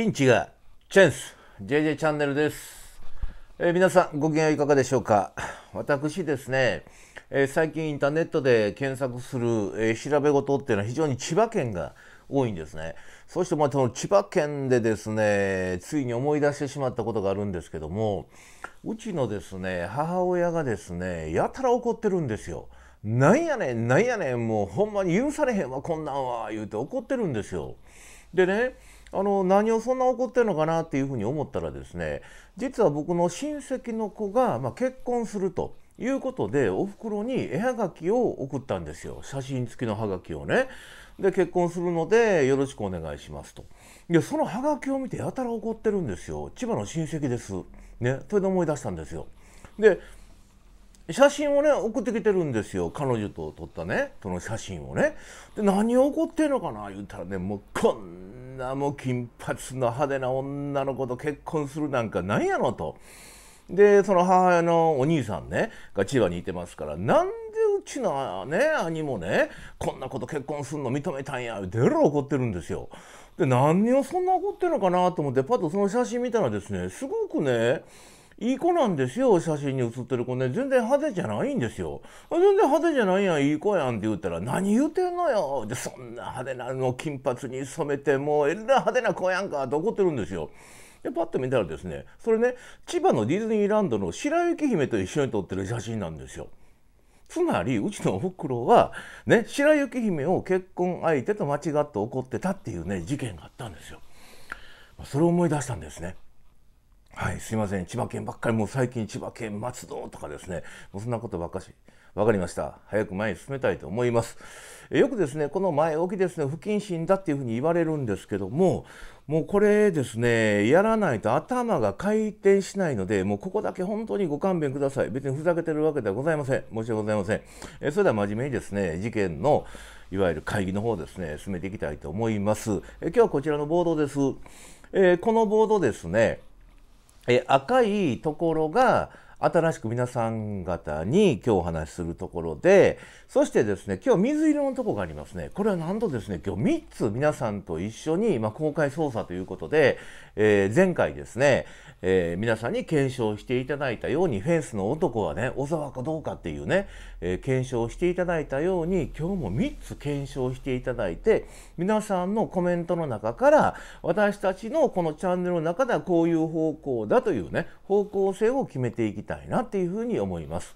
ピンチがチェンス JJ チャンネルです、えー、皆さんご機嫌いかがでしょうか私ですね、えー、最近インターネットで検索する、えー、調べ事っていうのは非常に千葉県が多いんですねそしてまあその千葉県でですねついに思い出してしまったことがあるんですけどもうちのですね母親がですねやたら怒ってるんですよなんやねんなんやねんもうほんまに許されへんわこんなんは言うて怒ってるんですよでねあの何をそんな怒ってるのかなっていうふうに思ったらですね実は僕の親戚の子が、まあ、結婚すると。いうことでおふくろに絵はがきを送ったんですよ写真付きのはがきをね。で結婚するのでよろしくお願いしますと。でそのはがきを見てやたら怒ってるんですよ千葉の親戚です。ねそれで思い出したんですよ。で写真をね送ってきてるんですよ彼女と撮ったねその写真をね。で何を怒ってんのかな言ったらねもうこんなも金髪の派手な女の子と結婚するなんかなんやろと。でその母親のお兄さんねが千葉にいてますからなんでうちのね兄もねこんなこと結婚するの認めたんやでろ怒ってるんですよ。で何をそんな怒ってるのかなと思ってパッとその写真見たらですねすごくねいい子なんですよ写真に写ってる子ね全然派手じゃないんですよ全然派手じゃないやんいい子やんって言ったら何言うてんのよでそんな派手なの金髪に染めてもうえら派手な子やんかって怒ってるんですよ。でパッと見たらですねそれね千葉のディズニーランドの白雪姫と一緒に撮ってる写真なんですよ。つまりうちのおふくろは、ね、白雪姫を結婚相手と間違って怒ってたっていうね事件があったんですよ。それを思い出したんですね。はい、すいません。千葉県ばっかり、もう最近千葉県松戸とかですね、もうそんなことばっかし。わかりました。早く前に進めたいと思います。よくですね、この前置きですね、不謹慎だっていうふうに言われるんですけども、もうこれですね、やらないと頭が回転しないので、もうここだけ本当にご勘弁ください。別にふざけてるわけではございません。申し訳ございません。えそれでは真面目にですね、事件のいわゆる会議の方ですね、進めていきたいと思います。え今日はこちらのボードです。えこのボードですね、え赤いところが新しく皆さん方に今日お話しするところでそしてですね今日水色のとこがありますねこれはなんとですね今日3つ皆さんと一緒に、まあ、公開捜査ということで、えー、前回ですね、えー、皆さんに検証していただいたようにフェンスの男はね小沢かどうかっていうね、えー、検証していただいたように今日も3つ検証していただいて皆さんのコメントの中から私たちのこのチャンネルの中ではこういう方向だというね方向性を決めていきたいたいなっていうふうに思います。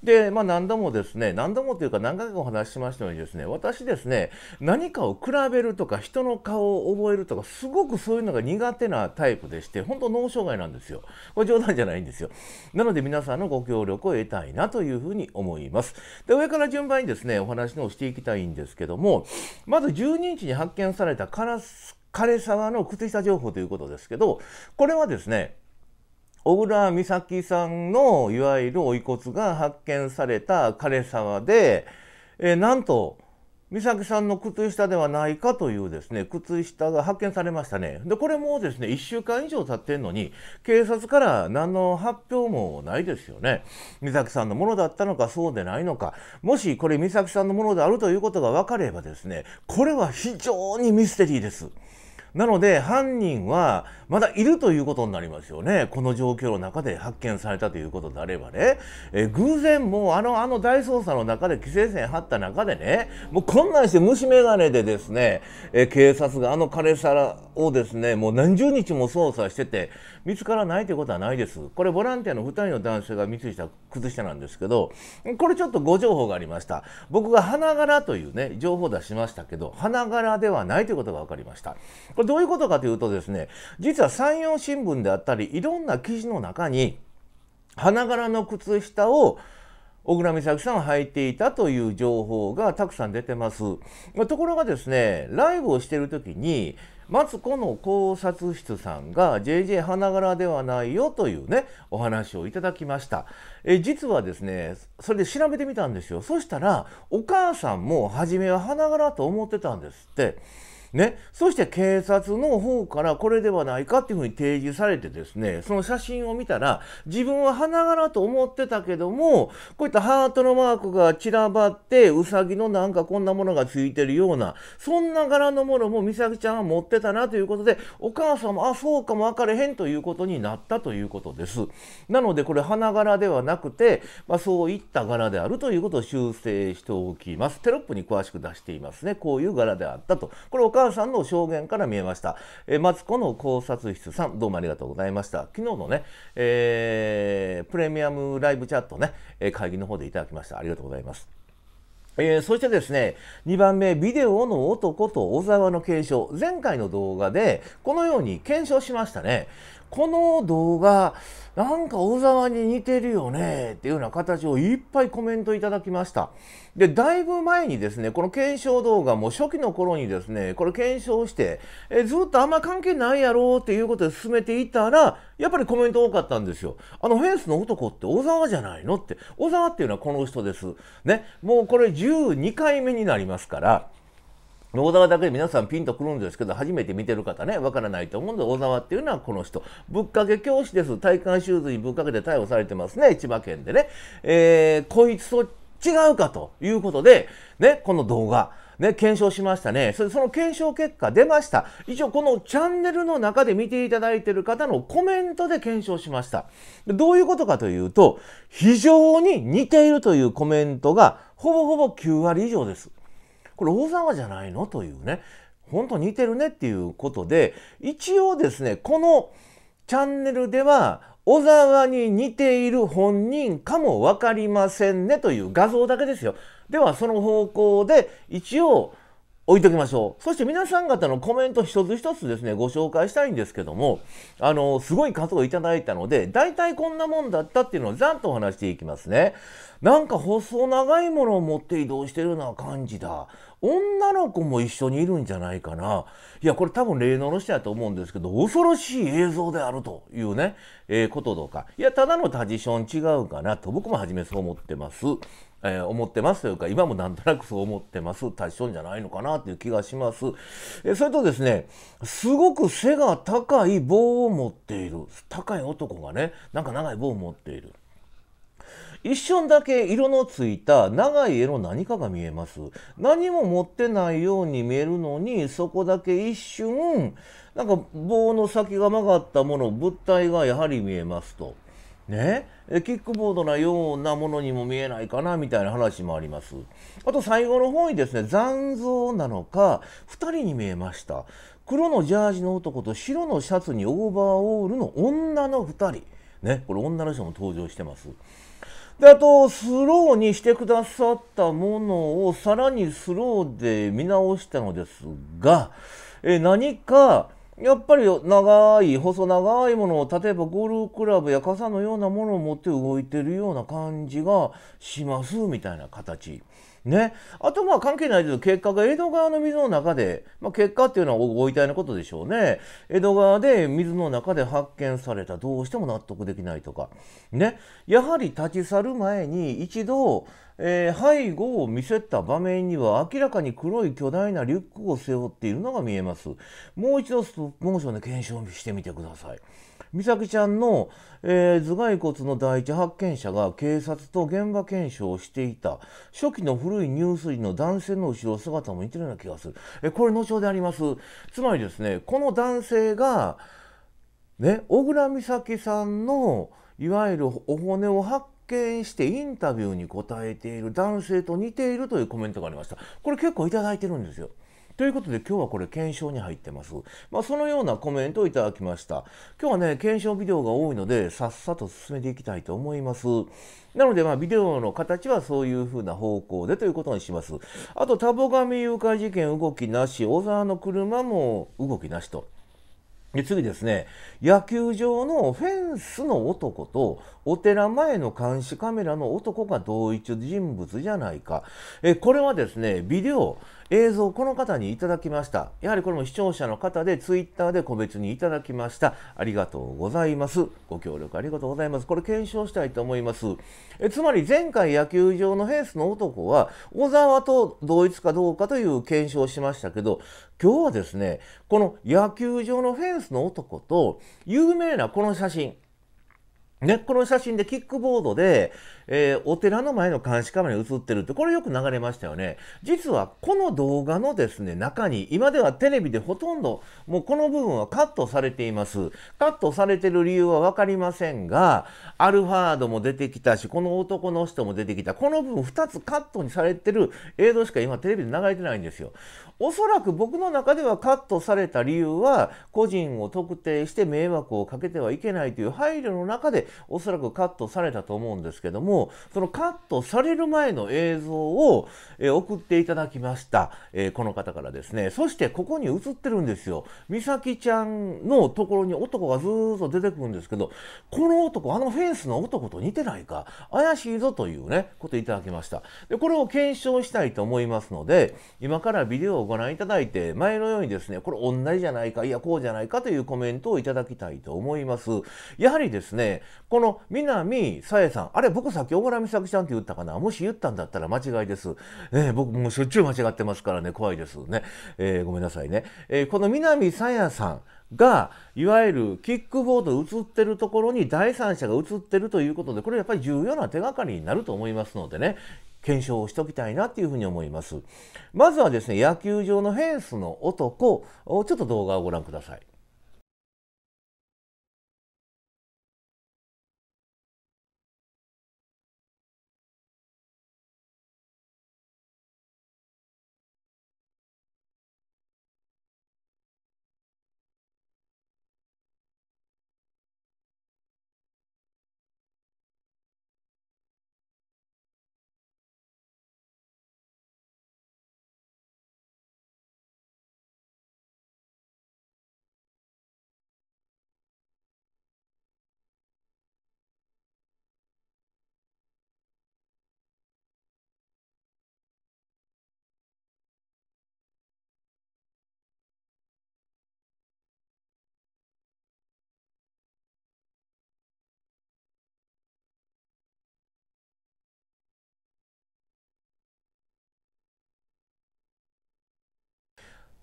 で、まあ、何度もですね、何度もというか何回かお話ししましたようにですね、私ですね、何かを比べるとか、人の顔を覚えるとか、すごくそういうのが苦手なタイプでして、本当脳障害なんですよ。これ冗談じゃないんですよ。なので皆さんのご協力を得たいなというふうに思います。で、上から順番にですね、お話をしていきたいんですけども、まず12日に発見されたカラス、枯れ沢の靴下情報ということですけど、これはですね、小倉美咲さんのいわゆる遺骨が発見された枯れ沢で、えー、なんと美咲さんの靴下ではないかというですね靴下が発見されましたねでこれもですね1週間以上経ってんのに警察から何の発表もないですよね美咲さんのものだったのかそうでないのかもしこれ美咲さんのものであるということが分かればですねこれは非常にミステリーですなので犯人はまだいるということになりますよねこの状況の中で発見されたということであればね、えー、偶然もうあのあの大捜査の中で規制線張った中でねもうこんなんして虫眼鏡でですね、えー、警察があの枯れ皿をですねもう何十日も捜査してて見つからないということはないですこれボランティアの2人の男性が見つした靴下なんですけどこれちょっとご情報がありました僕が花柄というね情報出しましたけど花柄ではないということが分かりましたこれどういうことかというとですね実実は山陽新聞であったりいろんな記事の中に花柄の靴下を小倉美咲さんは履いていたという情報がたくさん出てます。ところがですね、ライブをしている時に、マツコの考察室さんが JJ 花柄ではないよというね、お話をいただきました。え実はですね、それで調べてみたんですよ。そしたら、お母さんも初めは花柄と思ってたんですって。ね、そして警察の方からこれではないかっていうふうに提示されてですね、その写真を見たら、自分は花柄と思ってたけども、こういったハートのマークが散らばって、うさぎのなんかこんなものがついてるような、そんな柄のものも美咲ちゃんは持ってたなということで、お母さんも、あ、そうかも分かれへんということになったということです。なのでこれ花柄ではなくて、まあ、そういった柄であるということを修正しておきます。テロップに詳しく出していますね。こういう柄であったと。これさんの証言から見えました。えマツコの考察室さん、どうもありがとうございました。昨日のね、えー、プレミアムライブチャットね、会議の方でいただきました。ありがとうございます。えー、そしてですね、2番目、ビデオの男と小沢の継承。前回の動画で、このように検証しましたね。この動画なんか小沢に似てるよねっていうような形をいっぱいコメントいただきました。で、だいぶ前にですね、この検証動画も初期の頃にですね、これ検証して、えずっとあんま関係ないやろうっていうことで進めていたら、やっぱりコメント多かったんですよ。あのフェンスの男って小沢じゃないのって、小沢っていうのはこの人です。ね、もうこれ12回目になりますから、大沢だけで皆さんピンとくるんですけど、初めて見てる方ね、わからないと思うんで、大沢っていうのはこの人。ぶっかけ教師です。体幹シューズにぶっかけて逮捕されてますね、千葉県でね。えー、こいつと違うかということで、ね、この動画。ね、検証しましたね。それその検証結果出ました。一応このチャンネルの中で見ていただいている方のコメントで検証しました。どういうことかというと、非常に似ているというコメントがほぼほぼ9割以上です。これ大沢じゃないのというね本当似てるねっていうことで一応ですねこのチャンネルでは小沢に似ている本人かも分かりませんねという画像だけですよ。ではその方向で一応置いときましょう。そして皆さん方のコメント一つ一つですね、ご紹介したいんですけども、あの、すごい数をいただいたので、大体こんなもんだったっていうのをざっとお話していきますね。なんか細長いものを持って移動してるような感じだ。女の子も一緒にいるんじゃないかな。いや、これ多分霊能の人やと思うんですけど、恐ろしい映像であるというね、えー、こととか。いや、ただのタジション違うかなと僕も初めそう思ってます。えー、思ってますというか、今もなんとなくそう思ってます。大将じゃないのかなという気がします。えー、それとですね、すごく背が高い棒を持っている。高い男がね、なんか長い棒を持っている。一瞬だけ色のついた長い絵の何かが見えます何も持ってないように見えるのにそこだけ一瞬なんか棒の先が曲がったもの物体がやはり見えますと。ね、キックボードなようなものにも見えないかなみたいな話もあります。あと最後の方にですね、残像なのか、2人に見えました。黒のジャージの男と白のシャツにオーバーオールの女の2人。ね、これ女の人も登場してます。で、あと、スローにしてくださったものをさらにスローで見直したのですが、え何か、やっぱり長い細長いものを例えばゴルフクラブや傘のようなものを持って動いてるような感じがしますみたいな形。ね、あとまあ関係ないけど結果が江戸川の水の中で、まあ、結果っていうのはご遺体のことでしょうね江戸川で水の中で発見されたどうしても納得できないとかねやはり立ち去る前に一度えー、背後を見せた場面には明らかに黒い巨大なリュックを背負っているのが見えますもう一度ストップモーションで検証してみてください美咲ちゃんの、えー、頭蓋骨の第一発見者が警察と現場検証をしていた初期の古い入水の男性の後ろ姿も似てるような気がするえこれ後ほどありますつまりですねこの男性がね小倉美咲さんのいわゆるお骨を発見してインタビューに答えている男性と似ているというコメントがありました。これ結構いただいてるんですよ。ということで今日はこれ検証に入ってます。まあ、そのようなコメントをいただきました。今日はね、検証ビデオが多いので、さっさと進めていきたいと思います。なので、まあ、ビデオの形はそういう風な方向でということにします。あと、タボガミ誘拐事件動きなし、小沢の車も動きなしと。次ですね、野球場のフェンスの男とお寺前の監視カメラの男が同一人物じゃないか。えこれはですね、ビデオ、映像、この方にいただきました。やはりこれも視聴者の方で、ツイッターで個別にいただきました。ありがとうございます。ご協力ありがとうございます。これ検証したいと思います。えつまり前回野球場のフェンスの男は、小沢と同一かどうかという検証をしましたけど、今日はですねこの野球場のフェンスの男と有名なこの写真ね、この写真でキックボードで、えー、お寺の前の監視カメラに映ってるって、これよく流れましたよね。実はこの動画のですね、中に、今ではテレビでほとんど、もうこの部分はカットされています。カットされてる理由はわかりませんが、アルファードも出てきたし、この男の人も出てきた。この部分2つカットにされてる映像しか今テレビで流れてないんですよ。おそらく僕の中ではカットされた理由は、個人を特定して迷惑をかけてはいけないという配慮の中で、おそらくカットされたと思うんですけども、そのカットされる前の映像を、え送っていただきました、えこの方からですね。そしてここに映ってるんですよ。美咲ちゃんのところに男がずーっと出てくるんですけど、この男、あのフェンスの男と似てないか、怪しいぞというね、こといただきました。で、これを検証したいと思いますので、今からビデオをご覧いただいて、前のようにですね、これ同じじゃないか、いや、こうじゃないかというコメントをいただきたいと思います。やはりですね、この南沙耶さん、あれ、僕さっき小倉美咲ちゃんって言ったかなもし言ったんだったら間違いです。ね、僕もうしょっちゅう間違ってますからね、怖いですね。えー、ごめんなさいね。えー、この南沙耶さん、が、いわゆるキックボード映ってるところに第三者が映ってるということで、これやっぱり重要な手がかりになると思いますのでね、検証をしておきたいなっていうふうに思います。まずはですね、野球場のフェンスの男、をちょっと動画をご覧ください。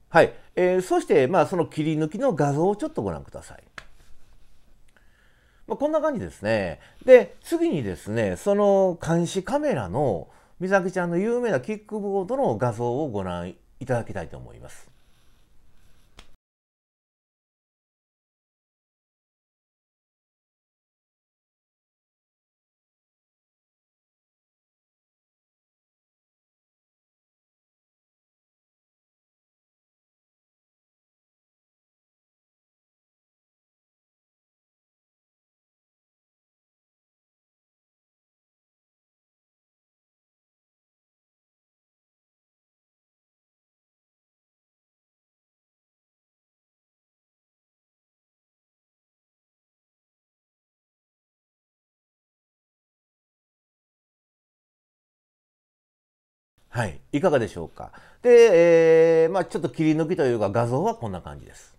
はい、えー、そして、まあ、その切り抜きの画像をちょっとご覧ください。まあ、こんな感じですね。で、次にですね、その監視カメラの美咲ちゃんの有名なキックボードの画像をご覧いただきたいと思います。はい、いかがでしょうか。で、えー、まあ、ちょっと切り抜きというか画像はこんな感じです。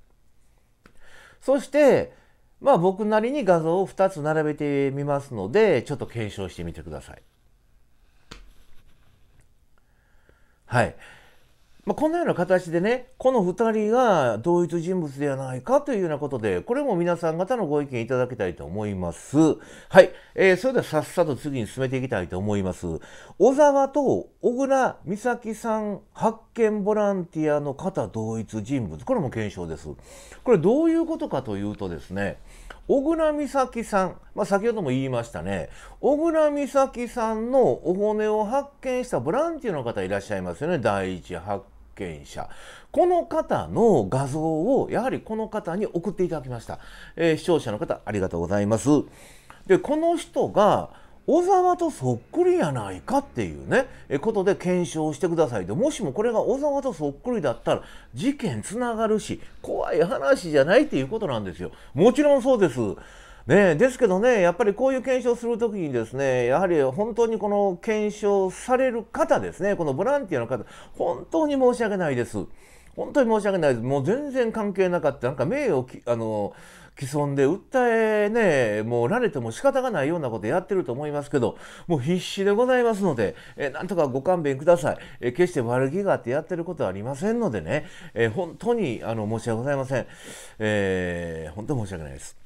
そして、まあ、僕なりに画像を2つ並べてみますので、ちょっと検証してみてください。はい。まあ、このような形でねこの2人が同一人物ではないかというようなことでこれも皆さん方のご意見いただきたいと思いますはい、えー、それではさっさと次に進めていきたいと思います小沢と小倉美咲さん発見ボランティアの方同一人物これも検証ですこれどういうことかというとですね小倉美咲さん、まあ、先ほども言いましたね小倉美咲さんのお骨を発見したボランティアの方いらっしゃいますよね第一発見見者この方の画像をやはりこの方に送っていただきました、えー、視聴者の方ありがとうございますでこの人が小沢とそっくりやないかっていうねえことで検証してくださいでもしもこれが小沢とそっくりだったら事件つながるし怖い話じゃないっていうことなんですよもちろんそうですね、ですけどねやっぱりこういう検証する時にですねやはり本当にこの検証される方ですねこのボランティアの方本当に申し訳ないです。本当に申し訳ないです。もう全然関係なかった。なんか名誉き、あの、既存で訴えね、もうられても仕方がないようなことやってると思いますけど、もう必死でございますので、えなんとかご勘弁ください。え決して悪気があってやってることはありませんのでね、え本当にあの申し訳ございません。えー、本当申し訳ないです。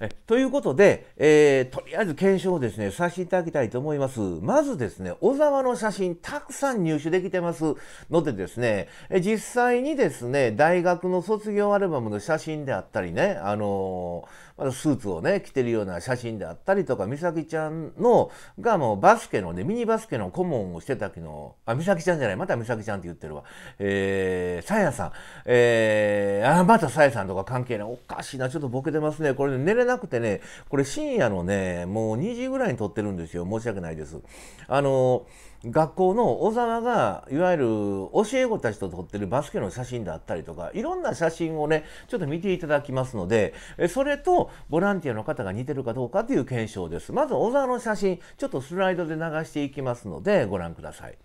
えということで、えー、とりあえず検証をですね、させていただきたいと思います。まずですね、小沢の写真たくさん入手できてますのでですね、え実際にですね、大学の卒業アルバムの写真であったりね、あのー、ま、スーツをね、着てるような写真であったりとか、美咲ちゃんの、がもうバスケのね、ミニバスケの顧問をしてた時の、あ、美咲ちゃんじゃない、また美咲ちゃんって言ってるわ。えー、さやさん、えー、あ、またさやさんとか関係ない。おかしいな、ちょっとボケてますね。これね、寝れれなくてね、これ深夜のね、もう2時ぐらいに撮ってるんですよ。申し訳ないです。あの、学校の小沢が、いわゆる教え子たちと撮ってるバスケの写真だったりとか、いろんな写真をね、ちょっと見ていただきますので、それとボランティアの方が似てるかどうかという検証です。まず小沢の写真、ちょっとスライドで流していきますので、ご覧ください。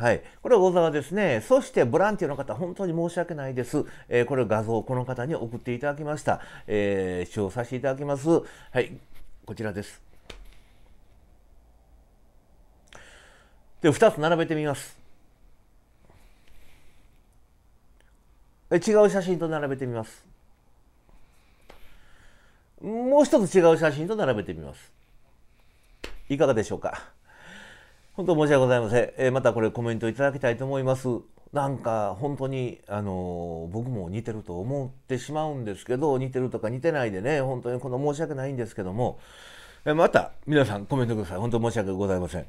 はい、これは小沢ですね。そしてボランティアの方、本当に申し訳ないです。えー、これ画像、この方に送っていただきました。えー、使用させていただきます。はい、こちらです。で、2つ並べてみます。違う写真と並べてみます。もう一つ違う写真と並べてみます。いかがでしょうか本当申し訳ございません。えー、またこれコメントいただきたいと思います。なんか本当に、あのー、僕も似てると思ってしまうんですけど、似てるとか似てないでね、本当にこの申し訳ないんですけども、えー、また皆さんコメントください。本当申し訳ございません。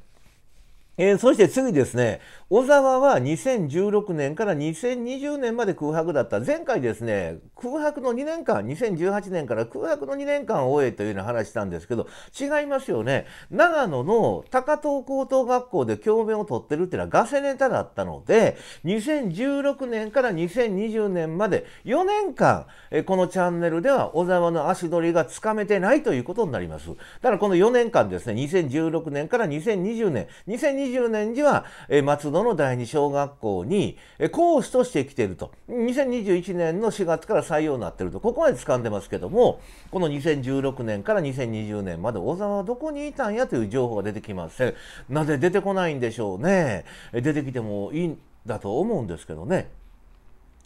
えー、そして次ですね、小沢は2016年から2020年まで空白だった。前回ですね、空白の2年間2018年から空白の2年間を終えというような話したんですけど違いますよね長野の高等高等学校で教鞭を取ってるっていうのはガセネタだったので2016年から2020年まで4年間このチャンネルでは小沢の足取りがつかめてないということになりますだからこの4年間ですね2016年から2020年2020年には松戸の第二小学校に講師として来ていると2021年の4月から採用になってるとここまで掴んでますけどもこの2016年から2020年まで小沢はどこにいたんやという情報が出てきませんなぜ出てこないんでしょうね出てきてもいいんだと思うんですけどね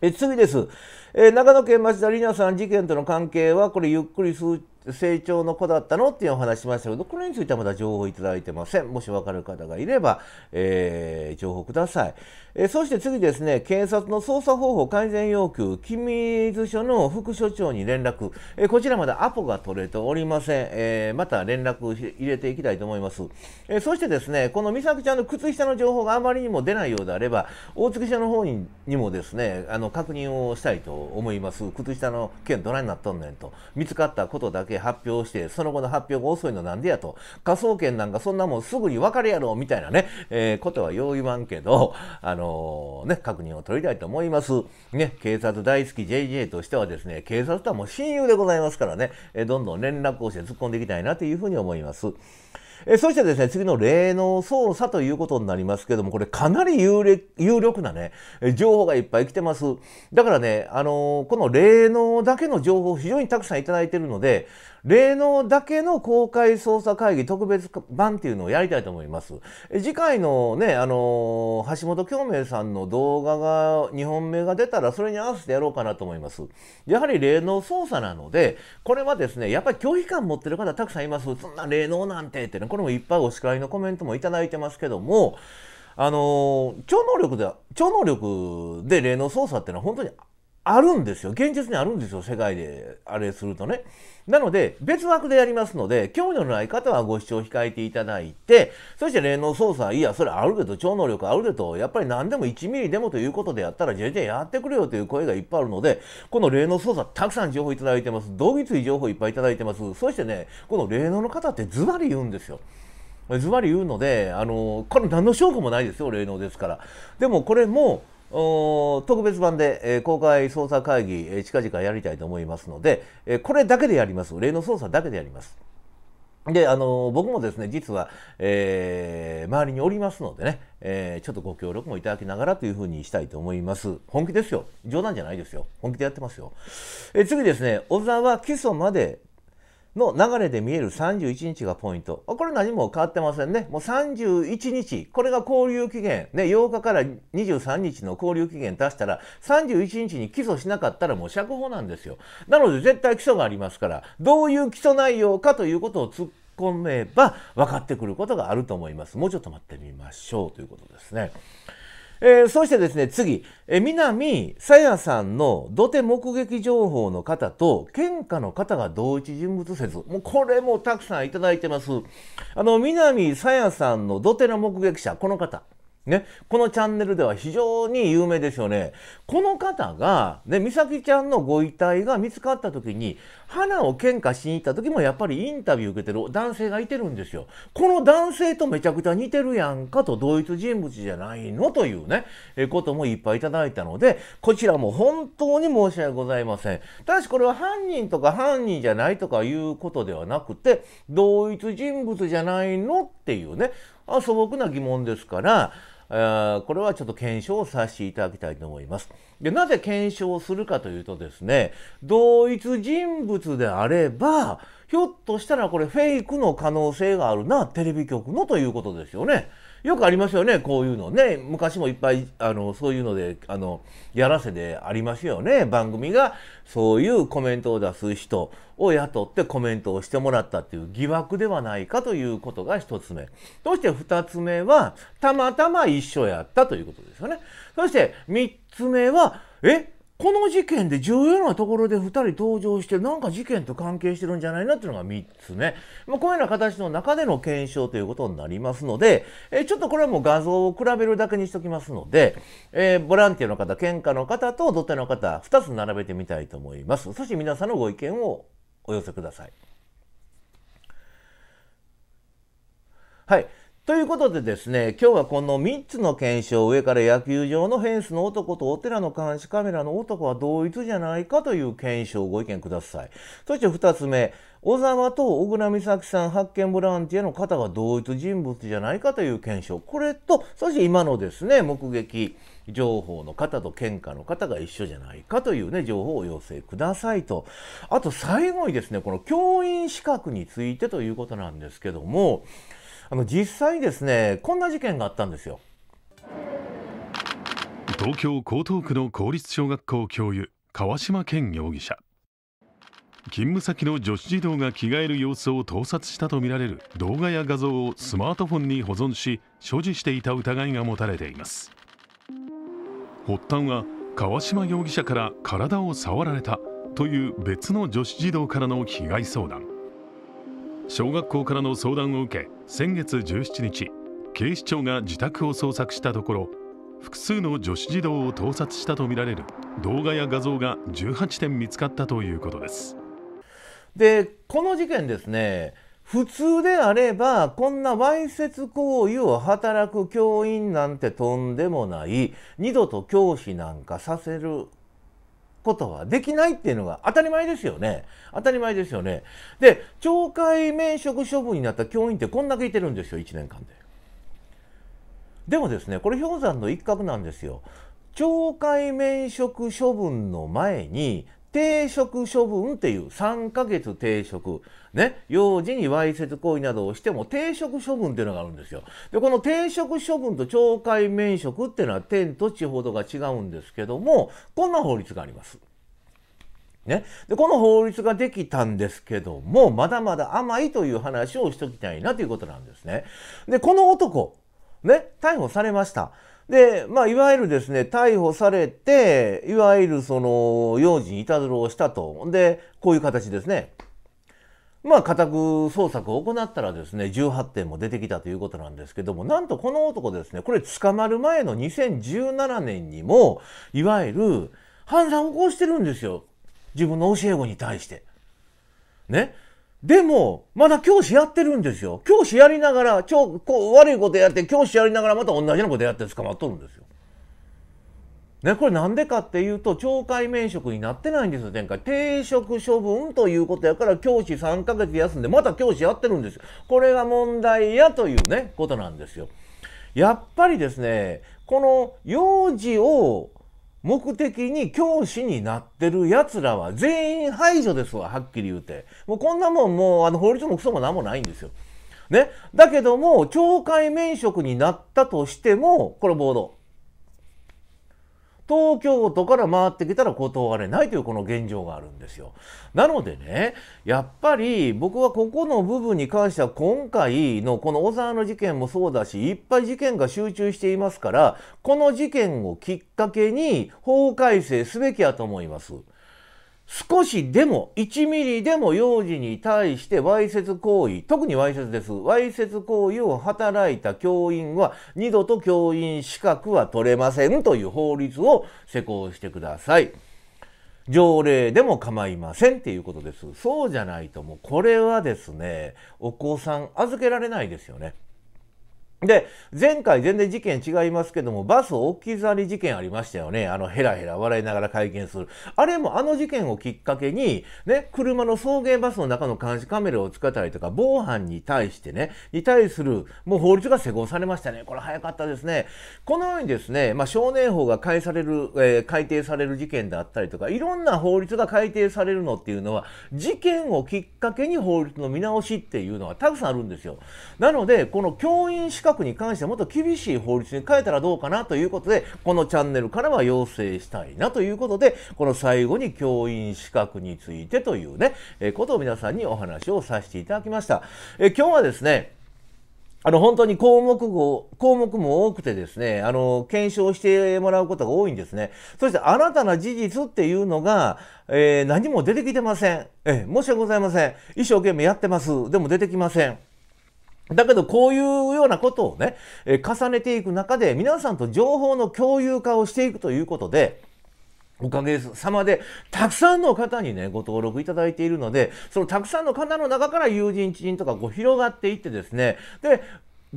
え次です、えー、長野県町田里奈さん事件との関係はこれゆっくり数成長の子だったのっていうお話しましたけど、これについてはまだ情報をいただいてません。もしわかる方がいれば、えー、情報ください。えー、そして次ですね、警察の捜査方法改善要求、君津署の副署長に連絡、えー、こちらまだアポが取れておりません。えまた連絡入れていきたいと思います。えそしてですね、この美咲ちゃんの靴下の情報があまりにも出ないようであれば、大月署の方ににもですね、あの確認をしたいと思います。靴下の件どないなっとんねんと。見つかったことだけ計発表して、その後の発表が遅いのなんでやと、仮想研なんかそんなもんすぐに分かるやろ、みたいなね、えー、ことはよう言わんけど、あのー、ね、確認を取りたいと思います。ね、警察大好き JJ としてはですね、警察とはもう親友でございますからね、えー、どんどん連絡をして突っ込んでいきたいなというふうに思います。えそしてですね、次の霊能操作ということになりますけども、これかなり有力なね、情報がいっぱい来てます。だからね、あのこの霊能だけの情報を非常にたくさんいただいてるので、霊能だけの公開捜査会議特別版っていうのをやりたいと思います。え次回のね、あの橋本京明さんの動画が、2本目が出たらそれに合わせてやろうかなと思います。やはり霊能操作なので、これはですね、やっぱり拒否感持ってる方たくさんいます。そんな霊能なんてってね、ね、これもいっぱいお叱りのコメントも頂いてますけども、あの、超能力で、超能力で霊能操作っていうのは本当にあるんですよ。現実にあるんですよ。世界であれするとね。なので、別枠でやりますので、興味のない方はご視聴控えていただいて、そして霊能操作、いや、それあるけど、超能力あるけど、やっぱり何でも1ミリでもということでやったら、じゃじゃやってくれよという声がいっぱいあるので、この霊能操作、たくさん情報いただいてます。道義つい情報いっぱいいただいてます。そしてね、この霊能の方ってズバリ言うんですよ。ズバリ言うので、あの、これ何の証拠もないですよ、霊能ですから。でもこれも、特別版で、えー、公開捜査会議、えー、近々やりたいと思いますので、えー、これだけでやります。例の捜査だけでやります。で、あの、僕もですね、実は、えー、周りにおりますのでね、えー、ちょっとご協力もいただきながらというふうにしたいと思います。本気ですよ。冗談じゃないですよ。本気でやってますよ。えー、次ですね、小沢基礎までの流れで見える31日がポイント。これ何も変わってませんね。もう31日、これが交留期限、ね、8日から23日の交留期限出したら、31日に起訴しなかったらもう釈放なんですよ。なので絶対起訴がありますから、どういう起訴内容かということを突っ込めば分かってくることがあると思います。もうちょっと待ってみましょうということですね。えー、そしてですね、次、えー、南さやさんの土手目撃情報の方と、喧嘩の方が同一人物説。もうこれもたくさんいただいてます。あの、南さやさんの土手の目撃者、この方。ね、このチャンネルでは非常に有名ですよね。この方が、ね、美咲ちゃんのご遺体が見つかった時に、花を喧嘩しに行った時もやっぱりインタビュー受けてる男性がいてるんですよ。この男性とめちゃくちゃ似てるやんかと同一人物じゃないのというね、えこともいっぱいいただいたので、こちらも本当に申し訳ございません。ただしこれは犯人とか犯人じゃないとかいうことではなくて、同一人物じゃないのっていうね、あ素朴な疑問ですから、これはちょっと検証させていただきたいと思います。でなぜ検証するかというとですね同一人物であればひょっとしたらこれフェイクの可能性があるなテレビ局のということですよね。よくありますよねこういうのね昔もいっぱいあのそういうのであのやらせでありますよね番組がそういうコメントを出す人を雇ってコメントをしてもらったっていう疑惑ではないかということが1つ目そして2つ目はたまたま一緒やったということですよねそして3つ目はえこの事件で重要なところで2人登場してなんか事件と関係してるんじゃないなっていうのが3つね。まあ、こういうような形の中での検証ということになりますので、えちょっとこれはもう画像を比べるだけにしときますので、えー、ボランティアの方、県下の方と土手の方、2つ並べてみたいと思います。そして皆さんのご意見をお寄せください。はい。ということでですね、今日はこの3つの検証、上から野球場のフェンスの男とお寺の監視カメラの男は同一じゃないかという検証をご意見ください。そして2つ目、小沢と小倉美咲さん発見ボランティアの方が同一人物じゃないかという検証。これと、そして今のですね、目撃情報の方と喧嘩の方が一緒じゃないかというね、情報を要請くださいと。あと最後にですね、この教員資格についてということなんですけども、あの実際にですねこんな事件があったんですよ東京江東区の公立小学校教諭川島健容疑者勤務先の女子児童が着替える様子を盗撮したとみられる動画や画像をスマートフォンに保存し所持していた疑いが持たれています発端は川島容疑者から体を触られたという別の女子児童からの被害相談小学校からの相談を受け、先月17日、警視庁が自宅を捜索したところ、複数の女子児童を盗撮したとみられる動画や画像が18点見つかったということです。で、この事件ですね、普通であれば、こんなわいせつ行為を働く教員なんてとんでもない、二度と教師なんかさせることはできないっていうのが当たり前ですよね。当たり前ですよね。で、懲戒免職処分になった教員ってこんだけいてるんですよ、1年間で。でもですね、これ氷山の一角なんですよ。懲戒免職処分の前に停職処分っていう3ヶ月停職、ね、幼児にわいせつ行為などをしても停職処分っていうのがあるんですよ。で、この停職処分と懲戒免職っていうのは天と地ほどが違うんですけども、こんな法律があります。ね、でこの法律ができたんですけどもまだまだ甘いという話をしときたいなということなんですね。でこの男ね逮捕されました。で、まあ、いわゆるですね、逮捕されて、いわゆるその、用心いたずらをしたと。で、こういう形ですね。まあ、家宅捜索を行ったらですね、18点も出てきたということなんですけども、なんとこの男ですね、これ捕まる前の2017年にも、いわゆる犯罪を起こしてるんですよ。自分の教え子に対して。ね。でも、まだ教師やってるんですよ。教師やりながら、超こう悪いことやって、教師やりながらまた同じようなことやって捕まっとるんですよ。ね、これなんでかっていうと、懲戒免職になってないんですよ、前回。停職処分ということやから、教師3ヶ月休んで、また教師やってるんですよ。これが問題やというね、ことなんですよ。やっぱりですね、この幼児を目的に教師になってる奴らは全員排除ですわ、はっきり言うて。もうこんなもんもうあの法律もクソも何もないんですよ。ね。だけども、懲戒免職になったとしても、これ暴動。東京都から回ってきたら断れないというこの現状があるんですよ。なのでねやっぱり僕はここの部分に関しては今回のこの小沢の事件もそうだしいっぱい事件が集中していますからこの事件をきっかけに法改正すべきやと思います。少しでも1ミリでも幼児に対してわいせつ行為特にわいせつですわいせつ行為を働いた教員は二度と教員資格は取れませんという法律を施行してください。条例でも構いませんっていうことです。そうじゃないともうこれはですね、お子さん預けられないですよね。で、前回全然事件違いますけども、バス置き去り事件ありましたよね。あの、ヘラヘラ笑いながら会見する。あれもあの事件をきっかけに、ね、車の送迎バスの中の監視カメラを使ったりとか、防犯に対してね、に対する、もう法律が施行されましたね。これ早かったですね。このようにですね、まあ、少年法が改される、えー、改定される事件であったりとか、いろんな法律が改定されるのっていうのは、事件をきっかけに法律の見直しっていうのはたくさんあるんですよ。なので、この教員資格額に関してはもっと厳しい法律に変えたらどうかなということで、このチャンネルからは要請したいなということで、この最後に教員資格についてというね、えことを皆さんにお話をさせていただきました。え今日はですね、あの、本当に項目も、項目も多くてですね、あの、検証してもらうことが多いんですね。そして新たな事実っていうのが、えー、何も出てきてません。えー、申し訳ございません。一生懸命やってます。でも出てきません。だけどこういうようなことをね、え重ねていく中で皆さんと情報の共有化をしていくということで、おかげさまで、たくさんの方にね、ご登録いただいているので、そのたくさんの方の中から友人、知人とかこう広がっていってですね、で、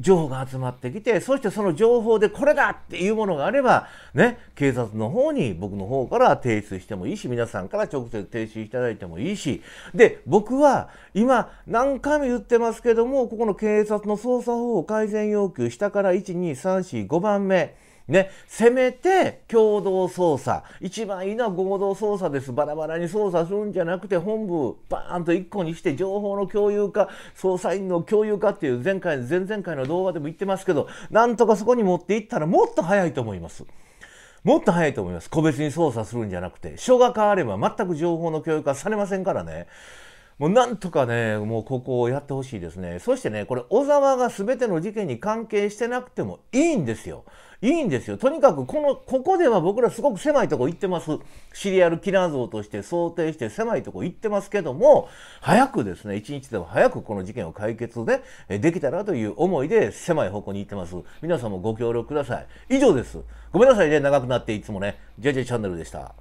情報が集まってきてそしてその情報でこれだっていうものがあれば、ね、警察の方に僕の方から提出してもいいし皆さんから直接提出いただいてもいいしで僕は今何回も言ってますけどもここの警察の捜査方法改善要求下から12345番目。ね、せめて共同捜査、一番いいのは合同捜査です。バラバラに捜査するんじゃなくて、本部バーンと1個にして、情報の共有化、捜査員の共有化っていう前回、前々回の動画でも言ってますけど、なんとかそこに持っていったらもっと早いと思います。もっと早いと思います。個別に捜査するんじゃなくて、書が変われば全く情報の共有化されませんからね。もうなんとかね、もうここをやってほしいですね。そしてね、これ、小沢が全ての事件に関係してなくてもいいんですよ。いいんですよ。とにかく、この、ここでは僕らすごく狭いとこ行ってます。シリアルキラー像として想定して狭いとこ行ってますけども、早くですね、一日でも早くこの事件を解決で、ね、できたらという思いで狭い方向に行ってます。皆さんもご協力ください。以上です。ごめんなさいね、長くなっていつもね、ジ j ジチャンネルでした。